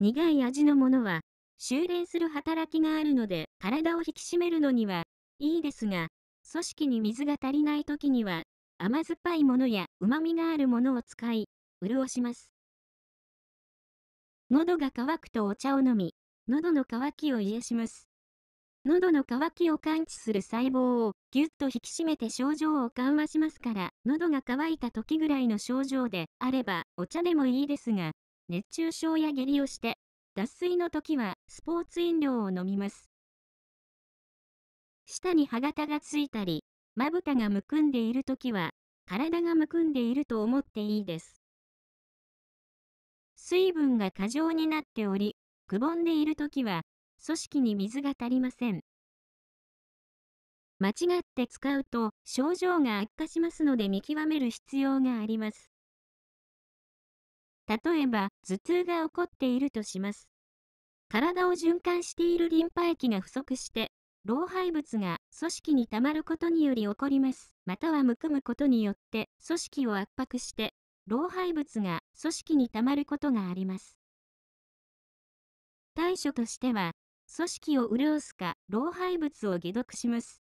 苦い味のものは、修練する働きがあるので、体を引き締めるのには、いいですが、組織に水が足りない時には、甘酸っぱいものや旨味があるものを使い、潤します。喉が渇くとお茶を飲み、喉の渇きを癒します。喉の渇きを感知する細胞をぎゅっと引き締めて症状を緩和しますから、喉が渇いた時ぐらいの症状であればお茶でもいいですが、熱中症や下痢をして、脱水の時はスポーツ飲料を飲みます。舌に歯型がついたり、まぶたがむくんでいる時は、体がむくんでいると思っていいです。水分が過剰になっており、くぼんでいる時は、組織に水が足りません。間違って使うと症状が悪化しますので見極める必要があります。例えば、頭痛が起こっているとします。体を循環しているリンパ液が不足して、老廃物が組織に溜まることにより起こります。またはむくむことによって、組織を圧迫して、老廃物が組織に溜まることがあります。対処としては、組織を潤すか、老廃物を解毒します。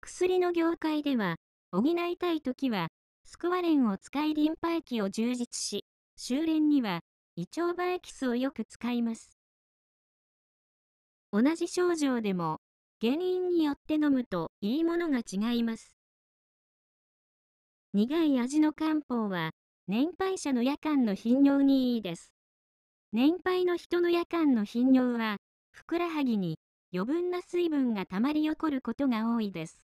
薬の業界では、補いたいときは、スクワレンを使いリンパ液を充実し、修練には胃腸バエキスをよく使います。同じ症状でも原因によって飲むといいものが違います。苦い味の漢方は年配者の夜間の頻尿にいいです。年配の人の夜間の頻尿はふくらはぎに余分な水分がたまり起こることが多いです。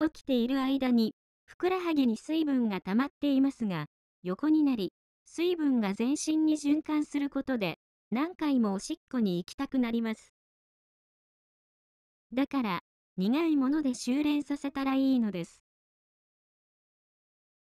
起きている間にふくらはぎに水分が溜まっていますが、横になり、水分が全身に循環することで、何回もおしっこに行きたくなります。だから、苦いもので修練させたらいいのです。